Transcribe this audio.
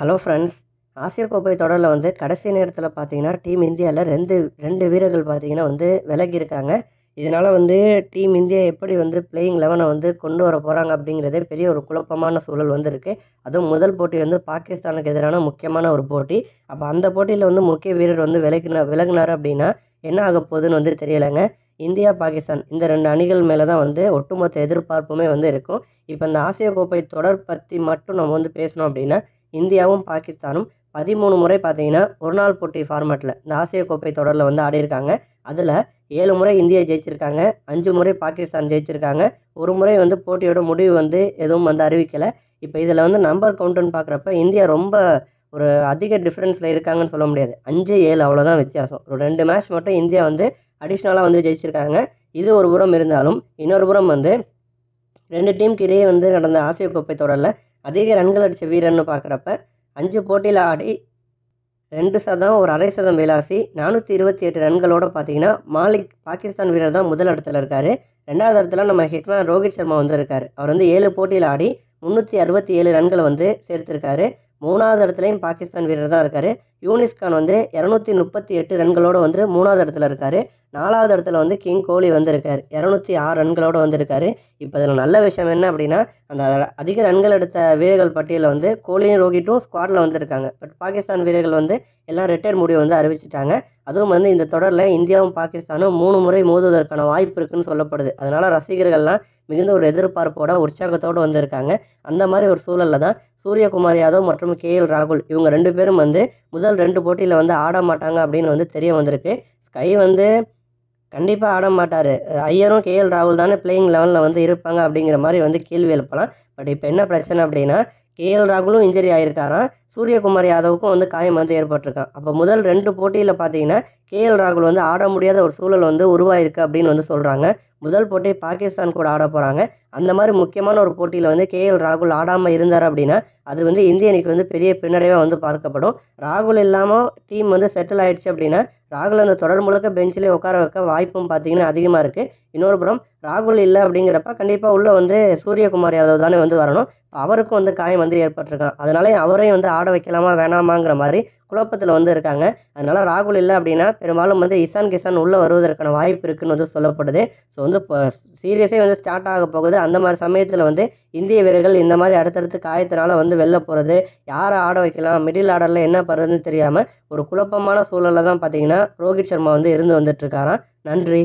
hello friends ஆசிய கோப்பை தொடரில் வந்து கடைசி நேரத்தில் பார்த்தீங்கன்னா டீம் இந்தியாவில் ரெண்டு ரெண்டு வீரர்கள் பார்த்தீங்கன்னா வந்து விலகியிருக்காங்க இதனால் வந்து டீம் இந்தியா எப்படி வந்து பிளேயிங் லெவனை வந்து கொண்டு வர போகிறாங்க அப்படிங்கிறதே பெரிய ஒரு குழப்பமான சூழல் வந்திருக்கு அதுவும் முதல் போட்டி வந்து பாகிஸ்தானுக்கு எதிரான முக்கியமான ஒரு போட்டி அப்போ அந்த போட்டியில் வந்து முக்கிய வீரர் வந்து விலகினா விலகினார் அப்படின்னா என்ன ஆக போகுதுன்னு வந்து தெரியலைங்க இந்தியா பாகிஸ்தான் இந்த ரெண்டு அணிகள் மேலே தான் வந்து ஒட்டுமொத்த எதிர்பார்ப்புமே வந்து இருக்கும் இப்போ இந்த ஆசிய கோப்பை தொடர் பற்றி மட்டும் நம்ம வந்து பேசணும் அப்படின்னா இந்தியாவும் பாகிஸ்தானும் பதிமூணு முறை பார்த்தீங்கன்னா ஒரு நாள் போட்டி ஃபார்மேட்டில் இந்த ஆசிய கோப்பை தொடரில் வந்து ஆடியிருக்காங்க அதில் ஏழு முறை இந்தியா ஜெயிச்சிருக்காங்க அஞ்சு முறை பாகிஸ்தான் ஜெயிச்சிருக்காங்க ஒரு முறை வந்து போட்டியோட முடிவு வந்து எதுவும் வந்து அறிவிக்கலை இப்போ இதில் வந்து நம்பர் கவுண்ட்டுன்னு பார்க்குறப்ப இந்தியா ரொம்ப ஒரு அதிக டிஃப்ரென்ஸில் இருக்காங்கன்னு சொல்ல முடியாது அஞ்சு ஏழு அவ்வளோதான் வித்தியாசம் ஒரு ரெண்டு மேட்ச் மட்டும் இந்தியா வந்து அடிஷ்னலாக வந்து ஜெயிச்சிருக்காங்க இது ஒரு புறம் இருந்தாலும் இன்னொரு புறம் வந்து ரெண்டு டீமுக்கு இடையே வந்து நடந்த ஆசிய கோப்பை தொடரில் அதிக ரன்கள் அடித்த வீரர்னு பார்க்குறப்ப அஞ்சு போட்டியில் ஆடி ரெண்டு சதம் ஒரு அரை சதம் விளாசி நானூற்றி இருபத்தி எட்டு ரன்களோடு பார்த்தீங்கன்னா மாலிக் பாகிஸ்தான் வீரர் தான் முதல் இடத்துல இருக்கார் ரெண்டாவது இடத்துல நம்ம ஹிட்மேன் ரோஹித் சர்மா வந்து இருக்கார் அவர் வந்து ஏழு போட்டியில் ஆடி முந்நூற்றி அறுபத்தி ஏழு ரன்களை வந்து சேர்த்துருக்காரு மூணாவது இடத்துலையும் பாகிஸ்தான் வீரர் தான் இருக்கார் யூனிஸ்கான் வந்து இரநூத்தி முப்பத்தி எட்டு ரன்களோடு வந்து மூணாவது இடத்துல இருக்கார் நாலாவது இடத்துல வந்து கிங் கோலி வந்திருக்கார் இரநூத்தி ஆறு ரன்களோடு வந்திருக்காரு இப்போ அதில் நல்ல விஷயம் என்ன அப்படின்னா அந்த அதிக ரன்கள் எடுத்த வீரர்கள் பட்டியலில் வந்து கோலியும் ரோஹிட்டும் ஸ்குவாடில் வந்திருக்காங்க பட் பாகிஸ்தான் வீரர்கள் வந்து எல்லாம் ரிட்டையர் முடிவு வந்து அறிவிச்சிட்டாங்க அதுவும் வந்து இந்த தொடரில் இந்தியாவும் பாகிஸ்தானும் மூணு முறை மோதுவதற்கான வாய்ப்பு இருக்குன்னு சொல்லப்படுது அதனால் ரசிகர்கள்லாம் மிகுந்த ஒரு எதிர்பார்ப்போட உற்சாகத்தோடு வந்திருக்காங்க அந்த மாதிரி ஒரு சூழலில் தான் சூரியகுமார் யாதவ் மற்றும் கே எல் ராகுல் இவங்க ரெண்டு பேரும் வந்து முதல் ரெண்டு போட்டியில் வந்து ஆட மாட்டாங்க அப்படின்னு வந்து தெரிய வந்திருக்கு ஸ்கை வந்து கண்டிப்பாக ஆட மாட்டார் ஐயரும் கேஎல் ராகுல் தானே பிளேயிங் லெவலில் வந்து இருப்பாங்க அப்படிங்கிற மாதிரி வந்து கேள்வி எழுப்பலாம் பட் இப்போ என்ன பிரச்சனை அப்படின்னா கேஎல் ராகுலும் இன்ஜரி ஆகியிருக்காராம் சூரியகுமார் யாதவுக்கும் வந்து காயம் வந்து ஏற்பட்டிருக்கான் அப்போ முதல் ரெண்டு போட்டியில் பார்த்தீங்கன்னா கேஎல் ராகுல் வந்து ஆட முடியாத ஒரு சூழல் வந்து உருவாயிருக்கு அப்படின்னு வந்து சொல்கிறாங்க முதல் போட்டி பாகிஸ்தான் கூட ஆட போகிறாங்க அந்த மாதிரி முக்கியமான ஒரு போட்டியில் வந்து கேஎல் ராகுல் ஆடாமல் இருந்தார் அப்படின்னா அது வந்து இந்திய அணிக்கு வந்து பெரிய பின்னடைவாக வந்து பார்க்கப்படும் ராகுல் இல்லாமல் டீம் வந்து செட்டில் ஆயிடுச்சு அப்படின்னா ராகுல் அந்த தொடர் முழுக்க பெஞ்சிலே உட்கார வைக்க வாய்ப்பும் பார்த்திங்கன்னா அதிகமாக இருக்குது இன்னொரு புறம் ராகுல் இல்லை அப்படிங்கிறப்ப கண்டிப்பாக உள்ளே வந்து சூரியகுமார் யாதவ் தானே வந்து வரணும் அவருக்கும் வந்து காயம் வந்து ஏற்பட்டிருக்கான் அதனாலே அவரையும் வந்து ஆட வைக்கலாமா வேணாமாங்கிற மாதிரி குழப்பத்தில் வந்து இருக்காங்க அதனால் ராகுல் இல்லை அப்படின்னா பெரும்பாலும் வந்து இசான் கிசான் உள்ளே வருவதற்கான வாய்ப்பு இருக்குன்னு வந்து சொல்லப்படுது ஸோ வந்து இப்போ சீரியஸே வந்து ஸ்டார்ட் ஆக போகுது அந்த மாதிரி சமயத்தில் வந்து இந்திய வீரர்கள் இந்த மாதிரி அடுத்தடுத்து காயத்தினால வந்து வெளில போகிறது யாரை ஆட வைக்கலாம் மிடில் ஆர்டரில் என்ன பண்ணுறதுன்னு தெரியாமல் ஒரு குழப்பமான சூழலில் தான் பார்த்தீங்கன்னா ரோஹித் சர்மா வந்து இருந்து வந்துட்டுருக்காராம் நன்றி